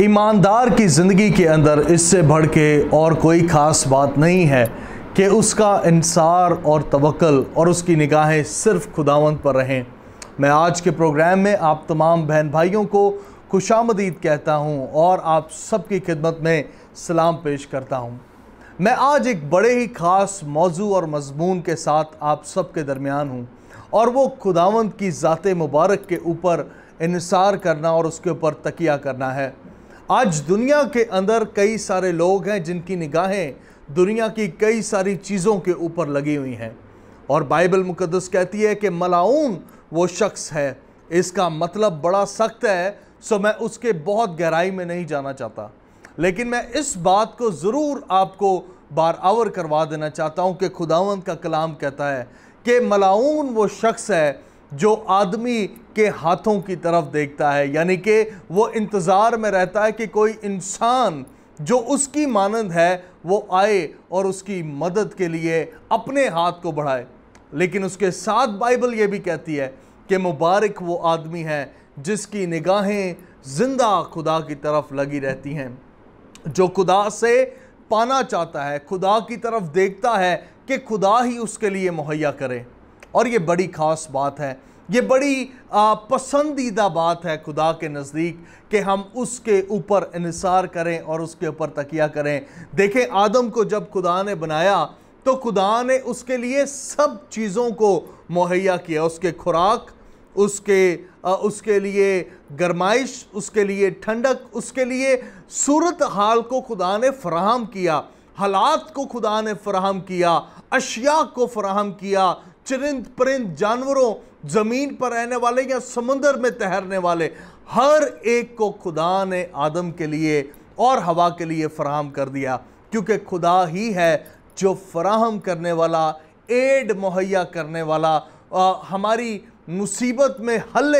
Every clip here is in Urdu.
ایماندار کی زندگی کے اندر اس سے بڑھ کے اور کوئی خاص بات نہیں ہے کہ اس کا انصار اور توکل اور اس کی نگاہیں صرف خداوند پر رہیں میں آج کے پروگرام میں آپ تمام بہن بھائیوں کو خوش آمدید کہتا ہوں اور آپ سب کی خدمت میں سلام پیش کرتا ہوں میں آج ایک بڑے ہی خاص موضوع اور مضمون کے ساتھ آپ سب کے درمیان ہوں اور وہ خداوند کی ذات مبارک کے اوپر انحصار کرنا اور اس کے اوپر تکیہ کرنا ہے آج دنیا کے اندر کئی سارے لوگ ہیں جن کی نگاہیں دنیا کی کئی ساری چیزوں کے اوپر لگی ہوئی ہیں اور بائبل مقدس کہتی ہے کہ ملاؤن وہ شخص ہے اس کا مطلب بڑا سخت ہے سو میں اس کے بہت گہرائی میں نہیں جانا چاہتا لیکن میں اس بات کو ضرور آپ کو بار آور کروا دینا چاہتا ہوں کہ خداوند کا کلام کہتا ہے کہ ملاؤن وہ شخص ہے جو آدمی کے ہاتھوں کی طرف دیکھتا ہے یعنی کہ وہ انتظار میں رہتا ہے کہ کوئی انسان جو اس کی مانند ہے وہ آئے اور اس کی مدد کے لیے اپنے ہاتھ کو بڑھائے لیکن اس کے ساتھ بائبل یہ بھی کہتی ہے کہ مبارک وہ آدمی ہے جس کی نگاہیں زندہ خدا کی طرف لگی رہتی ہیں جو خدا سے پانا چاہتا ہے خدا کی طرف دیکھتا ہے کہ خدا ہی اس کے لیے مہیا کرے اور یہ بڑی خاص بات ہے یہ بڑی پسندیدہ بات ہے خدا کے نزدیک کہ ہم اس کے اوپر انحصار کریں اور اس کے اوپر تقیہ کریں دیکھیں آدم کو جب خدا نے بنایا تو خدا نے اس کے لیے سب چیزوں کو مہیا کیا اس کے خوراک اس کے اس کے لیے گرمائش اس کے لیے ٹھنڈک اس کے لیے صورت حال کو خدا نے فراہم کیا حالات کو خدا نے فراہم کیا اشیاء کو فراہم کیا چرند پرند جانوروں زمین پر رہنے والے یا سمندر میں تہرنے والے ہر ایک کو خدا نے آدم کے لیے اور ہوا کے لیے فراہم کر دیا کیونکہ خدا ہی ہے جو فراہم کرنے والا ایڈ مہیا کرنے والا ہماری مصیبت میں حل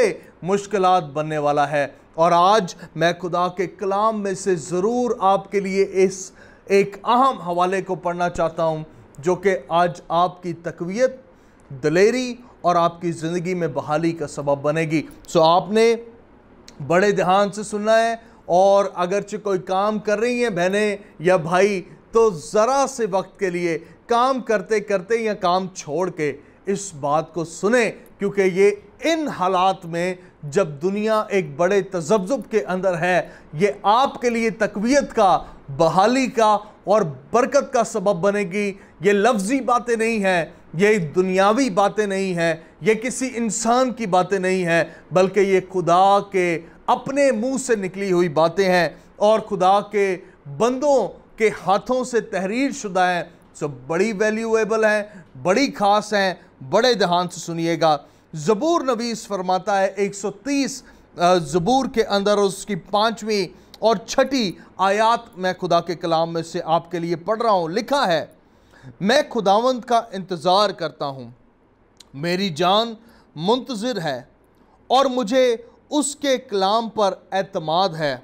مشکلات بننے والا ہے اور آج میں خدا کے کلام میں سے ضرور آپ کے لیے اس ایک اہم حوالے کو پڑھنا چاہتا ہوں جو کہ آج آپ کی تقویت دلیری اور آپ کی زندگی میں بحالی کا سبب بنے گی سو آپ نے بڑے دھیان سے سننا ہے اور اگرچہ کوئی کام کر رہی ہیں بہنیں یا بھائی تو ذرا سے وقت کے لیے کام کرتے کرتے یا کام چھوڑ کے اس بات کو سنیں کیونکہ یہ ان حالات میں جب دنیا ایک بڑے تذبذب کے اندر ہے یہ آپ کے لیے تقویت کا بحالی کا اور برکت کا سبب بنے گی یہ لفظی باتیں نہیں ہیں یہ دنیاوی باتیں نہیں ہیں یہ کسی انسان کی باتیں نہیں ہیں بلکہ یہ خدا کے اپنے منہ سے نکلی ہوئی باتیں ہیں اور خدا کے بندوں کے ہاتھوں سے تحریر شدہ ہیں سو بڑی ویلیویبل ہیں بڑی خاص ہیں بڑے دھیان سے سنیے گا زبور نویس فرماتا ہے ایک سو تیس زبور کے اندر اس کی پانچویں اور چھٹی آیات میں خدا کے کلام میں سے آپ کے لیے پڑھ رہا ہوں لکھا ہے میں خداوند کا انتظار کرتا ہوں میری جان منتظر ہے اور مجھے اس کے کلام پر اعتماد ہے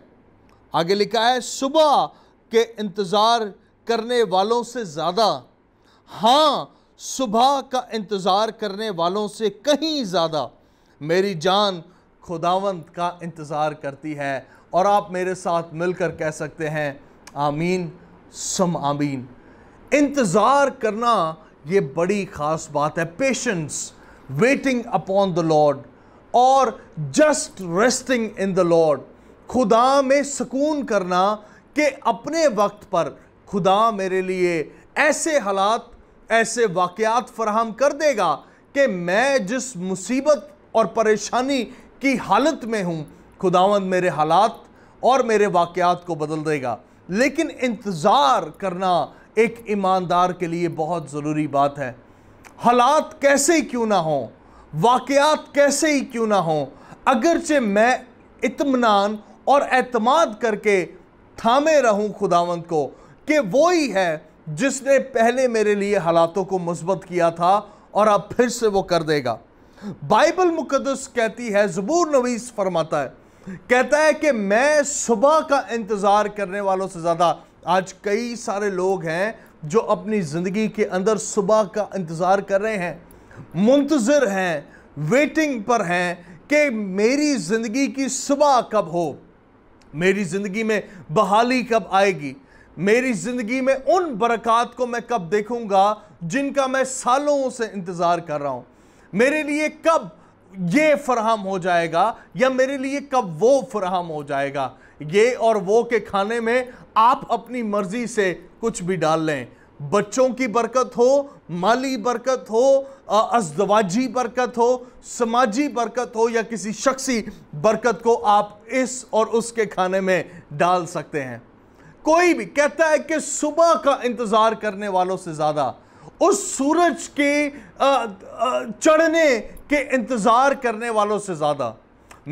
آگے لکھا ہے صبح کے انتظار کرنے والوں سے زیادہ ہاں صبح کا انتظار کرنے والوں سے کہیں زیادہ میری جان خداوند کا انتظار کرتی ہے اور آپ میرے ساتھ مل کر کہہ سکتے ہیں آمین سم آمین انتظار کرنا یہ بڑی خاص بات ہے patience waiting upon the Lord اور just resting in the Lord خدا میں سکون کرنا کہ اپنے وقت پر خدا میرے لیے ایسے حالات ایسے واقعات فراہم کر دے گا کہ میں جس مصیبت اور پریشانی کی حالت میں ہوں خداوند میرے حالات اور میرے واقعات کو بدل دے گا لیکن انتظار کرنا ایک ایماندار کے لیے بہت ضروری بات ہے حالات کیسے ہی کیوں نہ ہوں واقعات کیسے ہی کیوں نہ ہوں اگرچہ میں اطمینان اور اعتماد کر کے تھامے رہوں خداوند کو کہ وہی ہے جس نے پہلے میرے لیے حالاتوں کو مثبت کیا تھا اور اب پھر سے وہ کر دے گا بائبل مقدس کہتی ہے زبور نویس فرماتا ہے کہتا ہے کہ میں صبح کا انتظار کرنے والوں سے زیادہ آج کئی سارے لوگ ہیں جو اپنی زندگی کے اندر صبح کا انتظار کر رہے ہیں منتظر ہیں ویٹنگ پر ہیں کہ میری زندگی کی صبح کب ہو میری زندگی میں بحالی کب آئے گی میری زندگی میں ان برکات کو میں کب دیکھوں گا جن کا میں سالوں سے انتظار کر رہا ہوں میرے لیے کب یہ فراہم ہو جائے گا یا میرے لیے کب وہ فراہم ہو جائے گا یہ اور وہ کے کھانے میں آپ اپنی مرضی سے کچھ بھی ڈال لیں بچوں کی برکت ہو مالی برکت ہو ازدواجی برکت ہو سماجی برکت ہو یا کسی شخصی برکت کو آپ اس اور اس کے کھانے میں ڈال سکتے ہیں کوئی بھی کہتا ہے کہ صبح کا انتظار کرنے والوں سے زیادہ اس سورج کے چڑھنے کے انتظار کرنے والوں سے زیادہ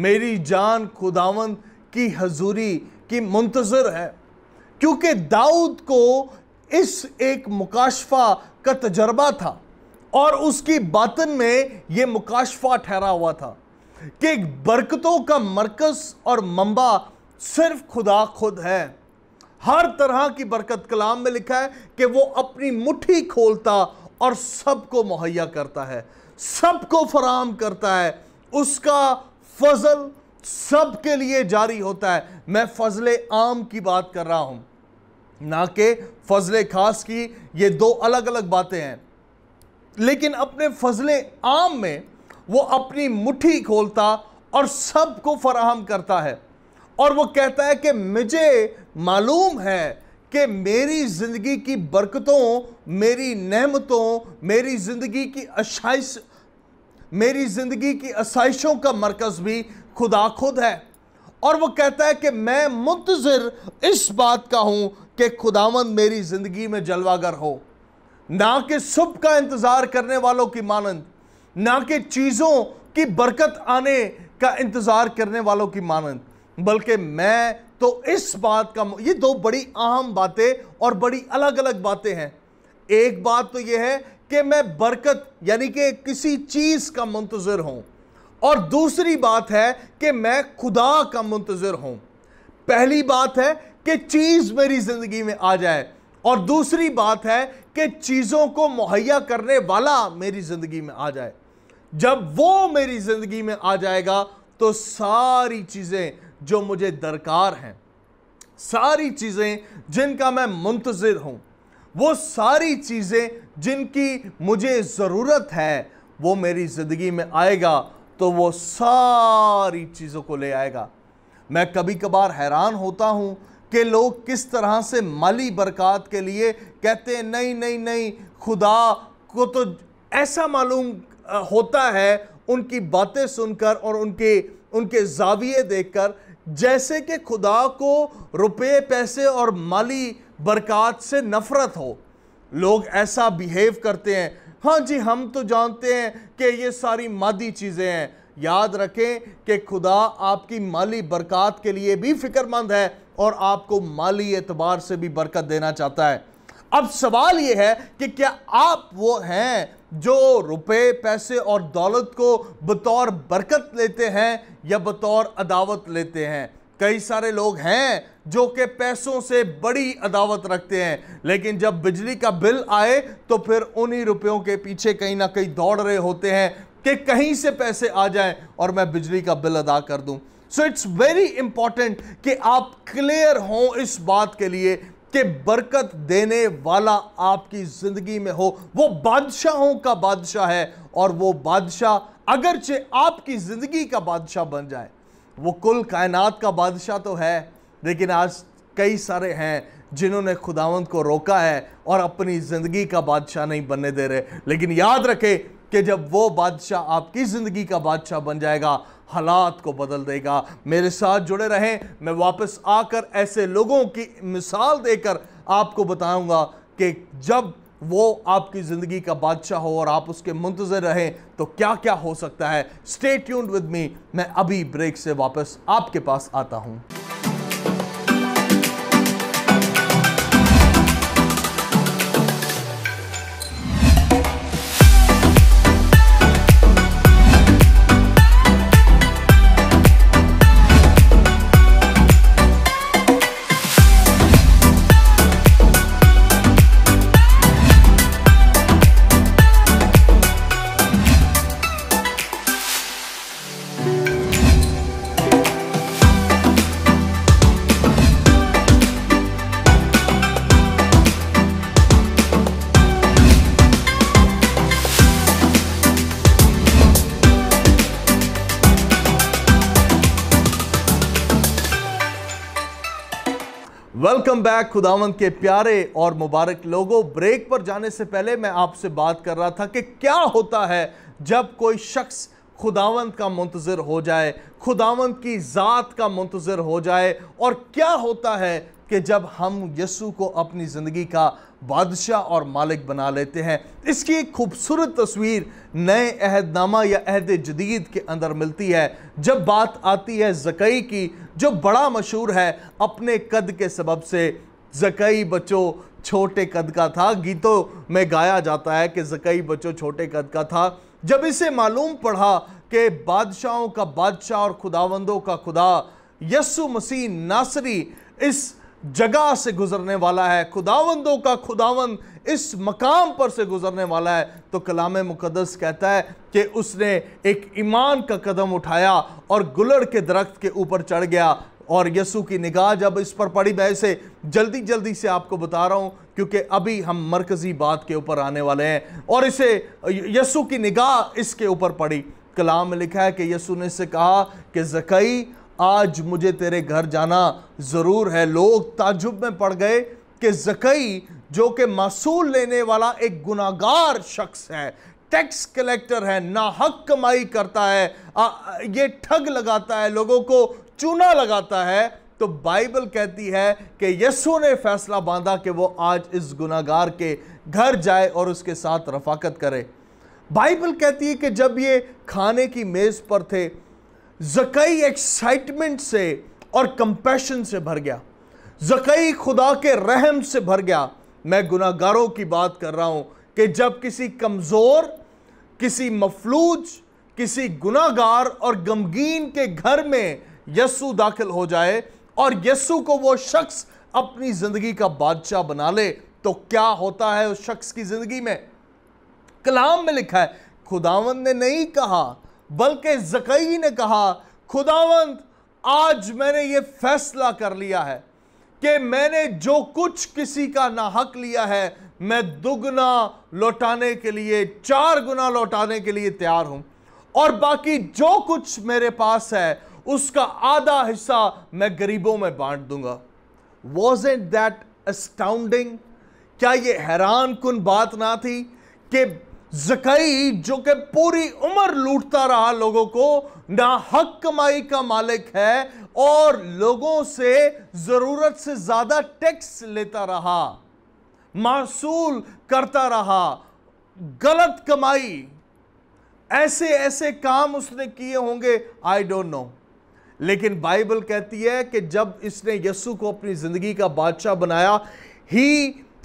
میری جان خداون کی حضوری کی منتظر ہے کیونکہ داؤد کو اس ایک مکاشفہ کا تجربہ تھا اور اس کی باطن میں یہ مکاشفہ ٹھہرا ہوا تھا کہ برکتوں کا مرکز اور منبع صرف خدا خود ہے ہر طرح کی برکت کلام میں لکھا ہے کہ وہ اپنی مٹھی کھولتا اور سب کو مہیا کرتا ہے سب کو فراہم کرتا ہے اس کا فضل سب کے لیے جاری ہوتا ہے میں فضل عام کی بات کر رہا ہوں نہ کہ فضل خاص کی یہ دو الگ الگ باتیں ہیں لیکن اپنے فضل عام میں وہ اپنی مٹھی کھولتا اور سب کو فراہم کرتا ہے اور وہ کہتا ہے کہ مجھے معلوم ہے کہ میری زندگی کی برکتوں میری نعمتوں میری زندگی کی اشائش میری زندگی کی آسائشوں کا مرکز بھی خدا خود ہے اور وہ کہتا ہے کہ میں منتظر اس بات کا ہوں کہ خداوند میری زندگی میں جلوہ گر ہو نہ کہ صبح کا انتظار کرنے والوں کی مانند نہ کہ چیزوں کی برکت آنے کا انتظار کرنے والوں کی مانند بلکہ میں تو اس بات کا یہ دو بڑی اہم باتیں اور بڑی الگ الگ باتیں ہیں ایک بات تو یہ ہے کہ میں برکت یعنی کہ کسی چیز کا منتظر ہوں اور دوسری بات ہے کہ میں خدا کا منتظر ہوں پہلی بات ہے کہ چیز میری زندگی میں آ جائے اور دوسری بات ہے کہ چیزوں کو مہیا کرنے والا میری زندگی میں آ جائے جب وہ میری زندگی میں آ جائے گا تو ساری چیزیں جو مجھے درکار ہیں ساری چیزیں جن کا میں منتظر ہوں وہ ساری چیزیں جن کی مجھے ضرورت ہے وہ میری زندگی میں آئے گا تو وہ ساری چیزوں کو لے آئے گا میں کبھی کبھار حیران ہوتا ہوں کہ لوگ کس طرح سے مالی برکات کے لیے کہتے ہیں نہیں نہیں نہیں خدا کو تو ایسا معلوم ہوتا ہے ان کی باتیں سن کر اور ان کے ان کے زاویے دیکھ کر جیسے کہ خدا کو روپے پیسے اور مالی برکات سے نفرت ہو لوگ ایسا بیہیو کرتے ہیں ہاں جی ہم تو جانتے ہیں کہ یہ ساری مادی چیزیں ہیں یاد رکھیں کہ خدا آپ کی مالی برکات کے لیے بھی فکر مند ہے اور آپ کو مالی اعتبار سے بھی برکت دینا چاہتا ہے اب سوال یہ ہے کہ کیا آپ وہ ہیں جو روپے پیسے اور دولت کو بطور برکت لیتے ہیں یا بطور عداوت لیتے ہیں کئی سارے لوگ ہیں جو کہ پیسوں سے بڑی عداوت رکھتے ہیں لیکن جب بجلی کا بل آئے تو پھر انہی روپیوں کے پیچھے کہیں نہ کہیں دوڑ رہے ہوتے ہیں کہ کہیں سے پیسے آ جائیں اور میں بجلی کا بل ادا کر دوں سو اٹس ویری امپورٹنٹ کہ آپ کلیئر ہوں اس بات کے لیے کہ برکت دینے والا آپ کی زندگی میں ہو وہ بادشاہوں کا بادشاہ ہے اور وہ بادشاہ اگرچہ آپ کی زندگی کا بادشاہ بن جائے وہ کل کائنات کا بادشاہ تو ہے لیکن آج کئی سارے ہیں جنہوں نے خداوند کو روکا ہے اور اپنی زندگی کا بادشاہ نہیں بننے دے رہے لیکن یاد رکھے کہ جب وہ بادشاہ آپ کی زندگی کا بادشاہ بن جائے گا حالات کو بدل دے گا میرے ساتھ جڑے رہیں میں واپس آ کر ایسے لوگوں کی مثال دے کر آپ کو بتاؤں گا کہ جب وہ آپ کی زندگی کا بادشاہ ہو اور آپ اس کے منتظر رہیں تو کیا کیا ہو سکتا ہے ٹیونڈ ود می میں ابھی بریک سے واپس آپ کے پاس آتا ہوں ویلکم بیک خداوند کے پیارے اور مبارک لوگوں بریک پر جانے سے پہلے میں آپ سے بات کر رہا تھا کہ کیا ہوتا ہے جب کوئی شخص خداوند کا منتظر ہو جائے خداوند کی ذات کا منتظر ہو جائے اور کیا ہوتا ہے کہ جب ہم یسو کو اپنی زندگی کا بادشاہ اور مالک بنا لیتے ہیں اس کی ایک خوبصورت تصویر نئے عہد نامہ یا عہد جدید کے اندر ملتی ہے جب بات آتی ہے زکائی کی جو بڑا مشہور ہے اپنے قد کے سبب سے زکائی بچو چھوٹے قد کا تھا گیتوں میں گایا جاتا ہے کہ زکائی بچو چھوٹے قد کا تھا جب اسے معلوم پڑھا کہ بادشاہوں کا بادشاہ اور خداوندوں کا خدا یسو مسیح ناصری اس جگہ سے گزرنے والا ہے خداوندوں کا خداوند اس مقام پر سے گزرنے والا ہے تو کلام مقدس کہتا ہے کہ اس نے ایک ایمان کا قدم اٹھایا اور گلڑ کے درخت کے اوپر چڑھ گیا اور یسو کی نگاہ جب اس پر پڑی میں سے جلدی جلدی سے آپ کو بتا رہا ہوں کیونکہ ابھی ہم مرکزی بات کے اوپر آنے والے ہیں اور اسے یسو کی نگاہ اس کے اوپر پڑی کلام لکھا ہے کہ یسو نے اسے کہا کہ زکائی آج مجھے تیرے گھر جانا ضرور ہے لوگ تعجب میں پڑ گئے کہ زکی جو کہ معصول لینے والا ایک گناہگار شخص ہے ٹیکس کلیکٹر ہے نا حق کمائی کرتا ہے یہ ٹھگ لگاتا ہے لوگوں کو چونا لگاتا ہے تو بائبل کہتی ہے کہ یسو نے فیصلہ باندھا کہ وہ آج اس گناہگار کے گھر جائے اور اس کے ساتھ رفاقت کرے بائبل کہتی ہے کہ جب یہ کھانے کی میز پر تھے زکائی ایکسائٹمنٹ سے اور کمپیشن سے بھر گیا زکائی خدا کے رحم سے بھر گیا میں گناہ گاروں کی بات کر رہا ہوں کہ جب کسی کمزور کسی مفلوج کسی گناہ گار اور غمگین کے گھر میں یسو داخل ہو جائے اور یسو کو وہ شخص اپنی زندگی کا بادشاہ بنا لے تو کیا ہوتا ہے اس شخص کی زندگی میں کلام میں لکھا ہے خداون نے نہیں کہا بلکہ زکئی نے کہا خداوند آج میں نے یہ فیصلہ کر لیا ہے کہ میں نے جو کچھ کسی کا نہ حق لیا ہے میں دگنا لوٹانے کے لیے چار گنا لوٹانے کے لیے تیار ہوں اور باقی جو کچھ میرے پاس ہے اس کا آدھا حصہ میں غریبوں میں بانٹ دوں گا واز اینٹ دیٹ اسٹاؤنڈنگ کیا یہ حیران کن بات نہ تھی کہ زکائی جو کہ پوری عمر لوٹتا رہا لوگوں کو نہ حق کمائی کا مالک ہے اور لوگوں سے ضرورت سے زیادہ ٹیکس لیتا رہا معصول کرتا رہا غلط کمائی ایسے ایسے کام اس نے کیے ہوں گے آئی ڈونٹ نو لیکن بائبل کہتی ہے کہ جب اس نے یسو کو اپنی زندگی کا بادشاہ بنایا ہی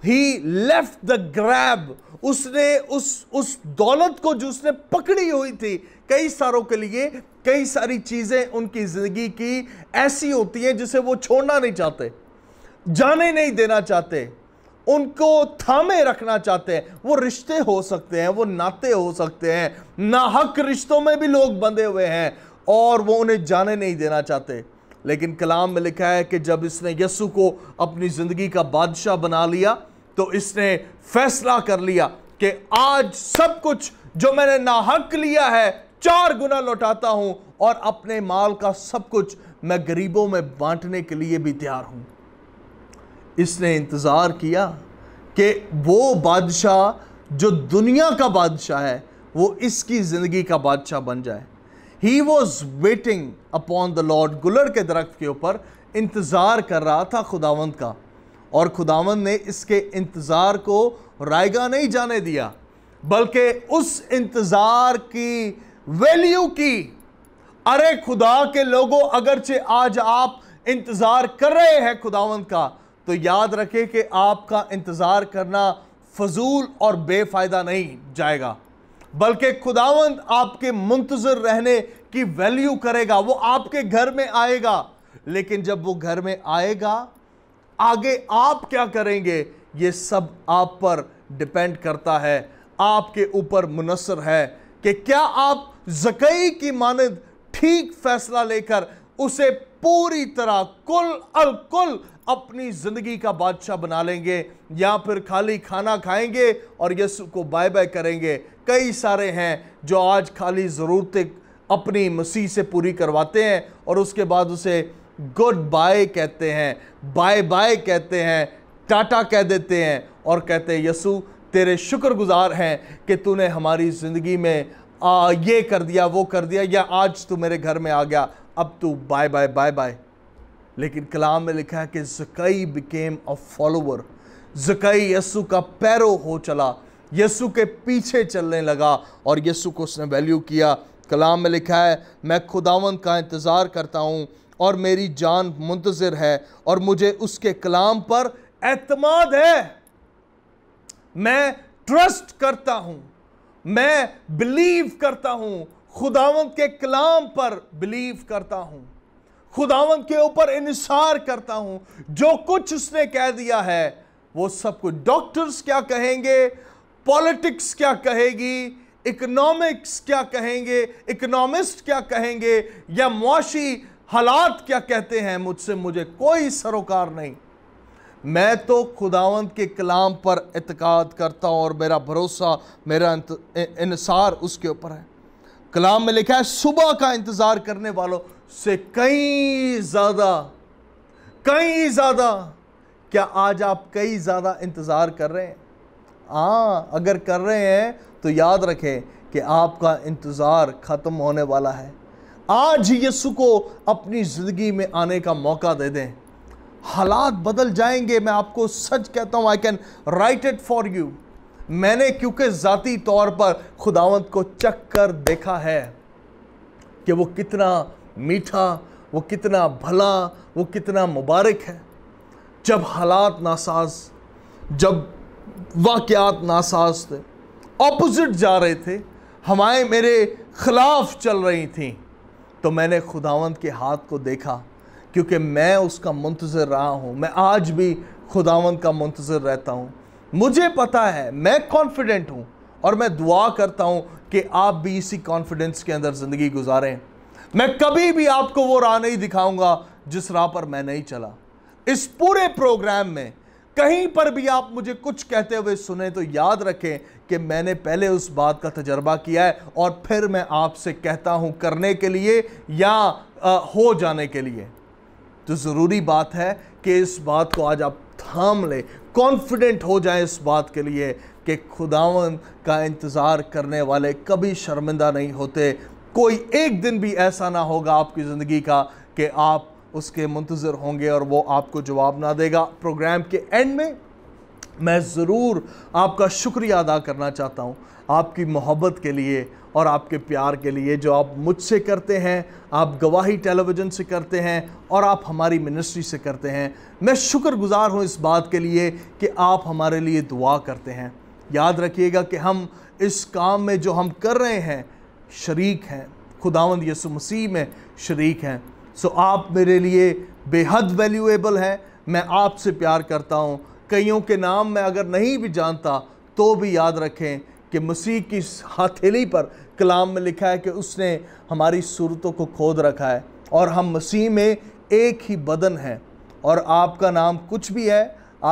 ہی لیفٹ دا گریب اس نے اس اس دولت کو جو اس نے پکڑی ہوئی تھی کئی ساروں کے لیے کئی ساری چیزیں ان کی زندگی کی ایسی ہوتی ہیں جسے وہ چھوڑنا نہیں چاہتے جانے نہیں دینا چاہتے ان کو تھامے رکھنا چاہتے ہیں وہ رشتے ہو سکتے ہیں وہ ناتے ہو سکتے ہیں ناحق رشتوں میں بھی لوگ بندے ہوئے ہیں اور وہ انہیں جانے نہیں دینا چاہتے لیکن کلام میں لکھا ہے کہ جب اس نے یسو کو اپنی زندگی کا بادشاہ بنا لیا تو اس نے فیصلہ کر لیا کہ آج سب کچھ جو میں نے ناحق لیا ہے چار گنا لوٹاتا ہوں اور اپنے مال کا سب کچھ میں گریبوں میں بانٹنے کے لیے بھی تیار ہوں اس نے انتظار کیا کہ وہ بادشاہ جو دنیا کا بادشاہ ہے وہ اس کی زندگی کا بادشاہ بن جائے he was waiting upon the Lord گلر کے درخت کے اوپر انتظار کر رہا تھا خداوند کا اور خداون نے اس کے انتظار کو رائگاہ نہیں جانے دیا بلکہ اس انتظار کی ویلیو کی ارے خدا کے لوگوں اگرچہ آج آپ انتظار کر رہے ہیں خداون کا تو یاد رکھے کہ آپ کا انتظار کرنا فضول اور بے فائدہ نہیں جائے گا بلکہ خداون آپ کے منتظر رہنے کی ویلیو کرے گا وہ آپ کے گھر میں آئے گا لیکن جب وہ گھر میں آئے گا آگے آپ کیا کریں گے یہ سب آپ پر ڈیپینڈ کرتا ہے آپ کے اوپر منصر ہے کہ کیا آپ زکعی کی ماند ٹھیک فیصلہ لے کر اسے پوری طرح کل الکل اپنی زندگی کا بادشاہ بنا لیں گے یا پھر خالی کھانا کھائیں گے اور یسو کو بائے بائے کریں گے کئی سارے ہیں جو آج خالی ضرورتیں اپنی مسیح سے پوری کرواتے ہیں اور اس کے بعد اسے گڈ بائے کہتے ہیں بائے بائے کہتے ہیں ٹاٹا کہہ دیتے ہیں اور کہتے ہیں یسو تیرے شکر گزار ہیں کہ تو نے ہماری زندگی میں یہ کر دیا وہ کر دیا یا آج تو میرے گھر میں آ گیا اب تو بائے بائے بائے بائے لیکن کلام میں لکھا ہے کہ زکائی بکیم اے فالوور زکائی یسو کا پیرو ہو چلا یسو کے پیچھے چلنے لگا اور یسو کو اس نے ویلیو کیا کلام میں لکھا ہے میں خداون کا انتظار کرتا ہوں اور میری جان منتظر ہے اور مجھے اس کے کلام پر اعتماد ہے میں ٹرسٹ کرتا ہوں میں بلیو کرتا ہوں خداون کے کلام پر بلیو کرتا ہوں خداون کے اوپر انحصار کرتا ہوں جو کچھ اس نے کہہ دیا ہے وہ سب کچھ ڈاکٹرز کیا کہیں گے پولیٹکس کیا کہے گی اکنامکس کیا کہیں گے اکنامسٹ کیا کہیں گے یا معاشی حالات کیا کہتے ہیں مجھ سے مجھے کوئی سروکار نہیں میں تو خداوند کے کلام پر اعتقاد کرتا ہوں اور میرا بھروسہ میرا انصار اس کے اوپر ہے کلام میں لکھا ہے صبح کا انتظار کرنے والوں سے کئی زیادہ کئی زیادہ کیا آج آپ کئی زیادہ انتظار کر رہے ہیں ہاں اگر کر رہے ہیں تو یاد رکھیں کہ آپ کا انتظار ختم ہونے والا ہے آج یسو کو اپنی زندگی میں آنے کا موقع دے دیں حالات بدل جائیں گے میں آپ کو سچ کہتا ہوں I can write it for you میں نے کیونکہ ذاتی طور پر خداوند کو چک کر دیکھا ہے کہ وہ کتنا میٹھا وہ کتنا بھلا وہ کتنا مبارک ہے جب حالات ناساز جب واقعات ناساز تھے اپوزٹ جا رہے تھے ہمائیں میرے خلاف چل رہی تھیں تو میں نے خداوند کے ہاتھ کو دیکھا کیونکہ میں اس کا منتظر رہا ہوں میں آج بھی خداوند کا منتظر رہتا ہوں مجھے پتا ہے میں کانفیڈنٹ ہوں اور میں دعا کرتا ہوں کہ آپ بھی اسی کانفیڈنس کے اندر زندگی گزاریں میں کبھی بھی آپ کو وہ راہ نہیں دکھاؤں گا جس راہ پر میں نہیں چلا اس پورے پروگرام میں کہیں پر بھی آپ مجھے کچھ کہتے ہوئے سنیں تو یاد رکھیں کہ میں نے پہلے اس بات کا تجربہ کیا ہے اور پھر میں آپ سے کہتا ہوں کرنے کے لیے یا ہو جانے کے لیے تو ضروری بات ہے کہ اس بات کو آج آپ تھام لیں کانفیڈنٹ ہو جائیں اس بات کے لیے کہ خداون کا انتظار کرنے والے کبھی شرمندہ نہیں ہوتے کوئی ایک دن بھی ایسا نہ ہوگا آپ کی زندگی کا کہ آپ اس کے منتظر ہوں گے اور وہ آپ کو جواب نہ دے گا پروگرام کے اینڈ میں میں ضرور آپ کا شکریہ ادا کرنا چاہتا ہوں آپ کی محبت کے لیے اور آپ کے پیار کے لیے جو آپ مجھ سے کرتے ہیں آپ گواہی ٹیلی ویژن سے کرتے ہیں اور آپ ہماری منسٹری سے کرتے ہیں میں شکر گزار ہوں اس بات کے لیے کہ آپ ہمارے لیے دعا کرتے ہیں یاد رکھیے گا کہ ہم اس کام میں جو ہم کر رہے ہیں شریک ہیں خداوند یسو مسیح میں شریک ہیں سو آپ میرے لیے بے حد ویلیویبل ہیں میں آپ سے پیار کرتا ہوں کئیوں کے نام میں اگر نہیں بھی جانتا تو بھی یاد رکھیں کہ مسیح کی ہاتھیلی پر کلام میں لکھا ہے کہ اس نے ہماری صورتوں کو کھود رکھا ہے اور ہم مسیح میں ایک ہی بدن ہیں اور آپ کا نام کچھ بھی ہے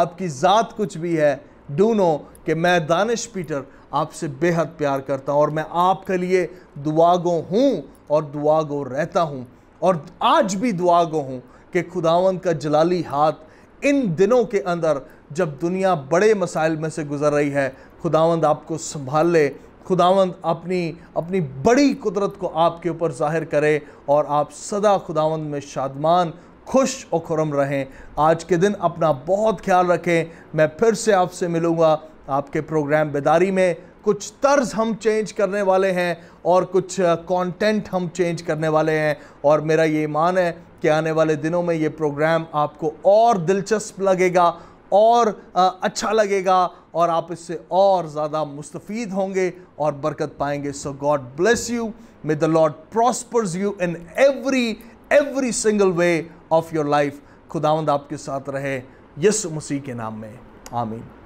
آپ کی ذات کچھ بھی ہے ڈونو کہ میں دانش پیٹر آپ سے بے حد پیار کرتا ہوں اور میں آپ کے لیے دعا گو ہوں اور دعا گو رہتا ہوں اور آج بھی دعا گو ہوں کہ خداون کا جلالی ہاتھ ان دنوں کے اندر جب دنیا بڑے مسائل میں سے گزر رہی ہے خداوند آپ کو سنبھال لے خداوند اپنی اپنی بڑی قدرت کو آپ کے اوپر ظاہر کرے اور آپ صدا خداوند میں شادمان خوش و خرم رہیں آج کے دن اپنا بہت خیال رکھیں میں پھر سے آپ سے ملوں گا آپ کے پروگرام بیداری میں کچھ طرز ہم چینج کرنے والے ہیں اور کچھ کانٹینٹ ہم چینج کرنے والے ہیں اور میرا یہ ایمان ہے کہ آنے والے دنوں میں یہ پروگرام آپ کو اور دلچسپ لگے گا اور اچھا لگے گا اور آپ اس سے اور زیادہ مستفید ہوں گے اور برکت پائیں گے so God bless you may the Lord prospers you in every every single way of your life خداوند آپ کے ساتھ رہے یس مسیح کے نام میں آمین